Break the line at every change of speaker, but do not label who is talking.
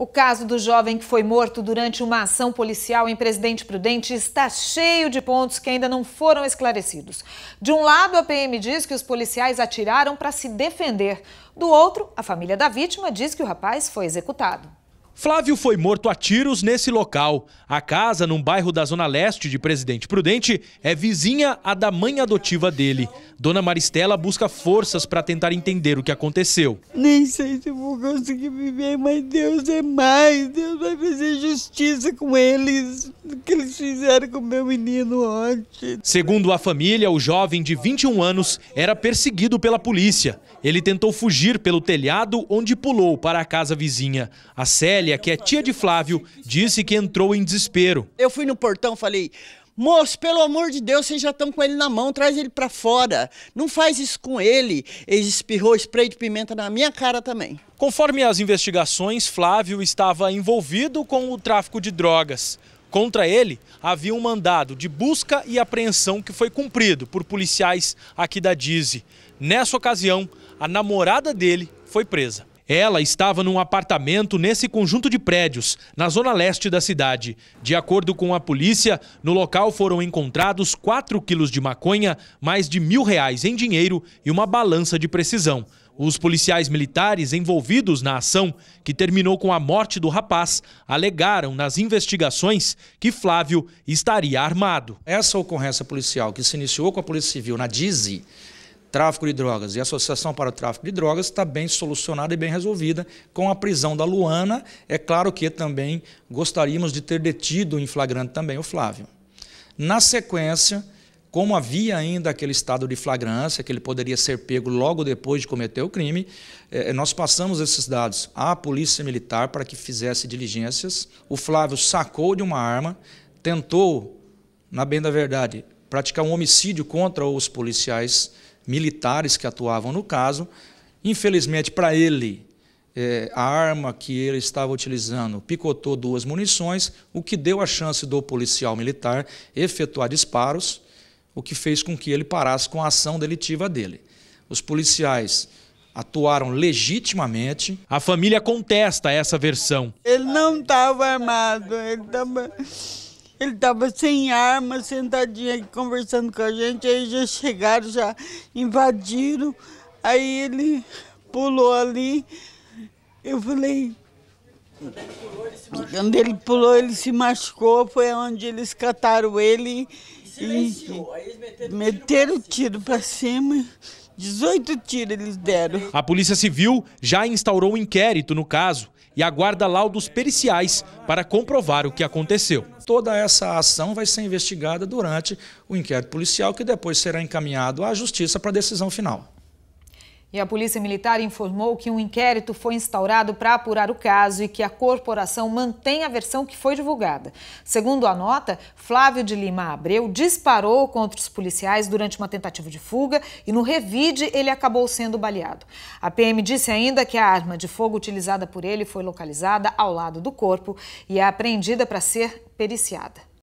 O caso do jovem que foi morto durante uma ação policial em Presidente Prudente está cheio de pontos que ainda não foram esclarecidos. De um lado, a PM diz que os policiais atiraram para se defender. Do outro, a família da vítima diz que o rapaz foi executado.
Flávio foi morto a tiros nesse local. A casa, num bairro da Zona Leste de Presidente Prudente, é vizinha à da mãe adotiva dele. Dona Maristela busca forças para tentar entender o que aconteceu.
Nem sei se vou conseguir viver, mas Deus é mais. Deus vai fazer justiça com eles, que eles fizeram com o meu menino ontem.
Segundo a família, o jovem de 21 anos era perseguido pela polícia. Ele tentou fugir pelo telhado, onde pulou para a casa vizinha. A Célia, que é tia de Flávio, disse que entrou em desespero.
Eu fui no portão falei, Moço, pelo amor de Deus, vocês já estão com ele na mão, traz ele para fora. Não faz isso com ele. Ele espirrou spray de pimenta na minha cara também.
Conforme as investigações, Flávio estava envolvido com o tráfico de drogas. Contra ele havia um mandado de busca e apreensão que foi cumprido por policiais aqui da Dize. Nessa ocasião, a namorada dele foi presa. Ela estava num apartamento nesse conjunto de prédios, na zona leste da cidade. De acordo com a polícia, no local foram encontrados 4 quilos de maconha, mais de mil reais em dinheiro e uma balança de precisão. Os policiais militares envolvidos na ação, que terminou com a morte
do rapaz, alegaram nas investigações que Flávio estaria armado. Essa ocorrência policial que se iniciou com a Polícia Civil na DIZI, tráfico de drogas e associação para o tráfico de drogas está bem solucionada e bem resolvida com a prisão da Luana. É claro que também gostaríamos de ter detido em flagrante também o Flávio. Na sequência, como havia ainda aquele estado de flagrância, que ele poderia ser pego logo depois de cometer o crime, eh, eh, nós passamos esses dados à Polícia Militar para que fizesse diligências. O Flávio sacou de uma arma, tentou, na bem da verdade, praticar um homicídio contra os policiais militares que atuavam no caso. Infelizmente para ele, eh, a arma que ele estava utilizando picotou duas munições, o que deu a chance do policial militar efetuar disparos o que fez com que ele parasse com a ação delitiva dele. Os policiais atuaram legitimamente. A família contesta essa versão.
Ele não estava armado, ele estava. Ele sem arma, sentadinho aqui conversando com a gente, aí já chegaram, já invadiram, aí ele pulou ali, eu falei. Quando ele pulou, ele se machucou, foi onde eles cataram ele Silenciou. Aí eles meteram, meteram tiro, tiro para cima. 18 tiros eles deram.
A Polícia Civil já instaurou um inquérito no caso e aguarda
laudos periciais para comprovar o que aconteceu. Toda essa ação vai ser investigada durante o inquérito policial, que depois será encaminhado à Justiça para decisão final.
E a Polícia Militar informou que um inquérito foi instaurado para apurar o caso e que a corporação mantém a versão que foi divulgada. Segundo a nota, Flávio de Lima Abreu disparou contra os policiais durante uma tentativa de fuga e no revide ele acabou sendo baleado. A PM disse ainda que a arma de fogo utilizada por ele foi localizada ao lado do corpo e é apreendida para ser periciada.